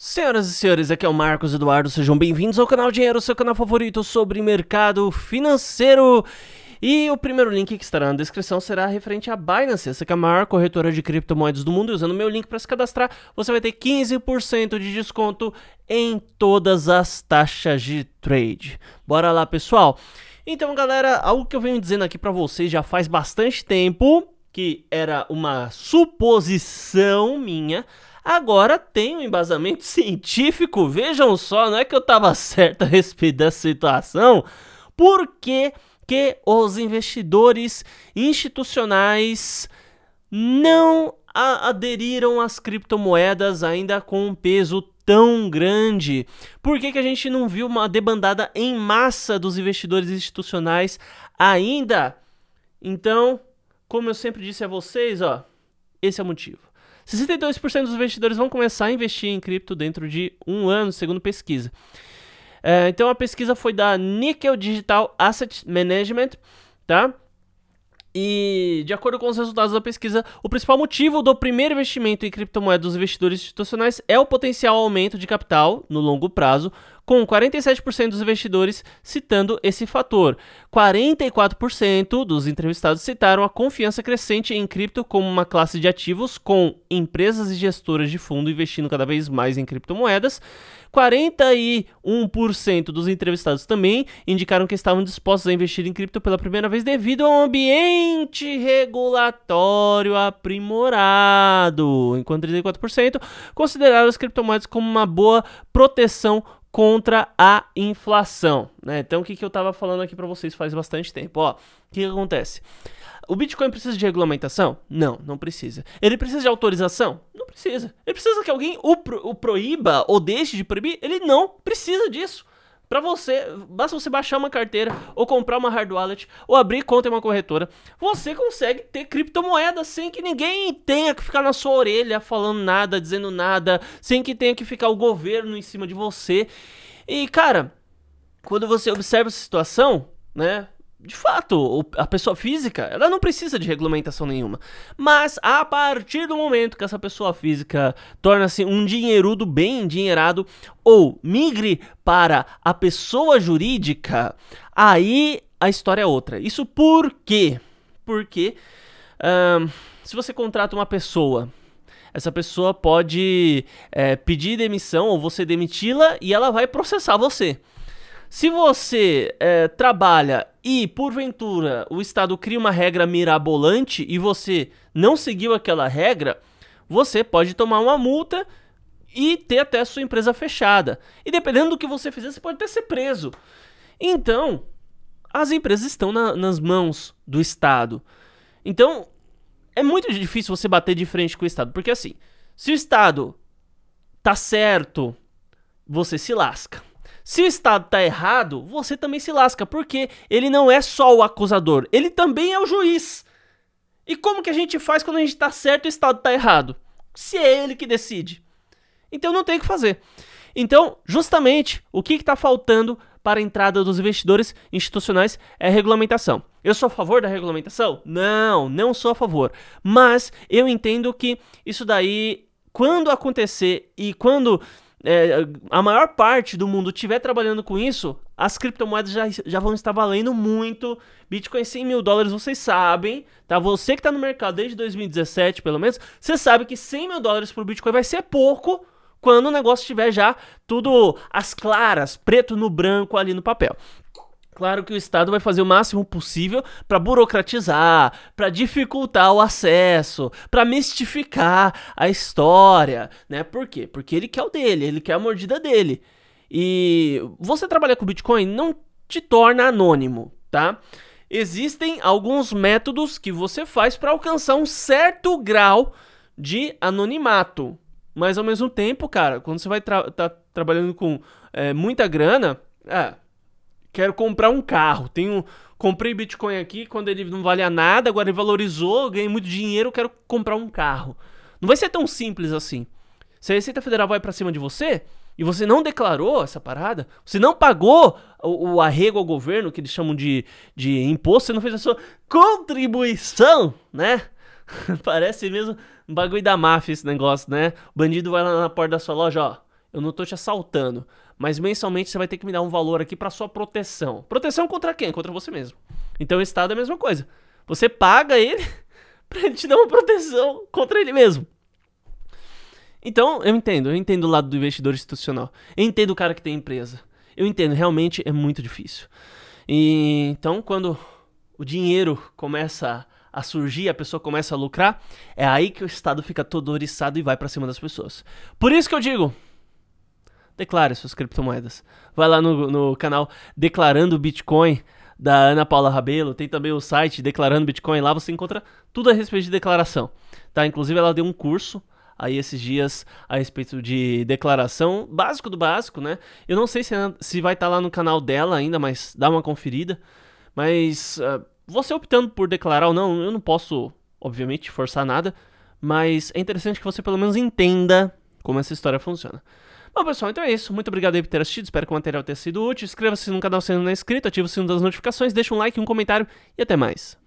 Senhoras e senhores, aqui é o Marcos Eduardo, sejam bem-vindos ao canal Dinheiro, seu canal favorito sobre mercado financeiro. E o primeiro link que estará na descrição será referente à Binance, essa que é a maior corretora de criptomoedas do mundo. E usando meu link para se cadastrar, você vai ter 15% de desconto em todas as taxas de trade. Bora lá, pessoal! Então, galera, algo que eu venho dizendo aqui para vocês já faz bastante tempo, que era uma suposição minha, agora tem um embasamento científico. Vejam só, não é que eu estava certo a respeito dessa situação. Por que, que os investidores institucionais não aderiram às criptomoedas ainda com um peso tão grande? Por que, que a gente não viu uma debandada em massa dos investidores institucionais ainda? Então, como eu sempre disse a vocês, ó, esse é o motivo. 62% dos investidores vão começar a investir em cripto dentro de um ano, segundo pesquisa. É, então a pesquisa foi da Nickel Digital Asset Management, tá? E, de acordo com os resultados da pesquisa, o principal motivo do primeiro investimento em criptomoedas dos investidores institucionais é o potencial aumento de capital no longo prazo, com 47% dos investidores citando esse fator. 44% dos entrevistados citaram a confiança crescente em cripto como uma classe de ativos, com empresas e gestoras de fundo investindo cada vez mais em criptomoedas. 41% dos entrevistados também indicaram que estavam dispostos a investir em cripto pela primeira vez devido a um ambiente regulatório aprimorado, enquanto 34% consideraram as criptomoedas como uma boa proteção contra a inflação. Né? Então, o que, que eu estava falando aqui para vocês faz bastante tempo? Ó, o que, que acontece? O Bitcoin precisa de regulamentação? Não, não precisa. Ele precisa de autorização? Não precisa. Ele precisa que alguém o, pro, o proíba ou deixe de proibir? Ele não precisa disso. Para você, basta você baixar uma carteira ou comprar uma hard wallet ou abrir conta em uma corretora, você consegue ter criptomoeda sem que ninguém tenha que ficar na sua orelha falando nada, dizendo nada, sem que tenha que ficar o governo em cima de você. E cara, quando você observa essa situação, né? de fato, a pessoa física, ela não precisa de regulamentação nenhuma. Mas a partir do momento que essa pessoa física torna-se um dinheirudo bem endinheirado ou migre para a pessoa jurídica, aí a história é outra. Isso por quê? Porque uh, se você contrata uma pessoa essa pessoa pode é, pedir demissão ou você demiti-la e ela vai processar você. Se você é, trabalha e, porventura, o Estado cria uma regra mirabolante e você não seguiu aquela regra, você pode tomar uma multa e ter até sua empresa fechada. E dependendo do que você fizer, você pode até ser preso. Então, as empresas estão na, nas mãos do Estado. Então, é muito difícil você bater de frente com o Estado, porque assim, se o Estado tá certo, você se lasca. Se o Estado tá errado, você também se lasca, porque ele não é só o acusador, ele também é o juiz. E como que a gente faz quando a gente tá certo e o Estado tá errado? Se é ele que decide. Então não tem o que fazer. Então, justamente, o que está faltando para a entrada dos investidores institucionais é regulamentação. Eu sou a favor da regulamentação? Não, não sou a favor. Mas eu entendo que isso daí, quando acontecer e quando é, a maior parte do mundo estiver trabalhando com isso, as criptomoedas já, já vão estar valendo muito. Bitcoin 100 é mil dólares, vocês sabem, tá? Você que está no mercado desde 2017, pelo menos, você sabe que 100 mil dólares por Bitcoin vai ser pouco quando o negócio estiver já tudo as claras, preto no branco ali no papel. Claro que o Estado vai fazer o máximo possível para burocratizar, para dificultar o acesso, para mistificar a história, né? Por quê? Porque ele quer o dele, ele quer a mordida dele. E você trabalhar com Bitcoin não te torna anônimo, tá? Existem alguns métodos que você faz para alcançar um certo grau de anonimato, mas ao mesmo tempo, cara, quando você vai estar tra tá trabalhando com é, muita grana, é, quero comprar um carro. Tenho comprei Bitcoin aqui quando ele não valia nada, agora ele valorizou, ganhei muito dinheiro, quero comprar um carro. Não vai ser tão simples assim. Se a Receita Federal vai para cima de você e você não declarou essa parada, você não pagou o, o arrego ao governo, que eles chamam de, de imposto, você não fez a sua contribuição, né? Parece mesmo um bagulho da máfia esse negócio, né? O bandido vai lá na porta da sua loja, ó. Eu não tô te assaltando, mas mensalmente você vai ter que me dar um valor aqui para sua proteção. Proteção contra quem? Contra você mesmo. Então o Estado é a mesma coisa. Você paga ele para ele te dar uma proteção contra ele mesmo. Então, eu entendo, eu entendo o lado do investidor institucional. Eu entendo o cara que tem empresa. Eu entendo, realmente é muito difícil. E, então, quando o dinheiro começa a surgir, a pessoa começa a lucrar, é aí que o Estado fica todo oriçado e vai para cima das pessoas. Por isso que eu digo, declare suas criptomoedas. Vai lá no, no canal Declarando Bitcoin da Ana Paula Rabelo, tem também o site Declarando Bitcoin, lá você encontra tudo a respeito de declaração, tá? Inclusive ela deu um curso aí esses dias a respeito de declaração, básico do básico, né? Eu não sei se, é, se vai estar tá lá no canal dela ainda, mas dá uma conferida. Mas uh, você optando por declarar ou não, eu não posso, obviamente, forçar nada, mas é interessante que você pelo menos entenda como essa história funciona. Bom, pessoal, então é isso. Muito obrigado aí por ter assistido. Espero que o material tenha sido útil. Inscreva-se no canal se ainda não é inscrito, ative o sino das notificações, deixe um like, um comentário e até mais.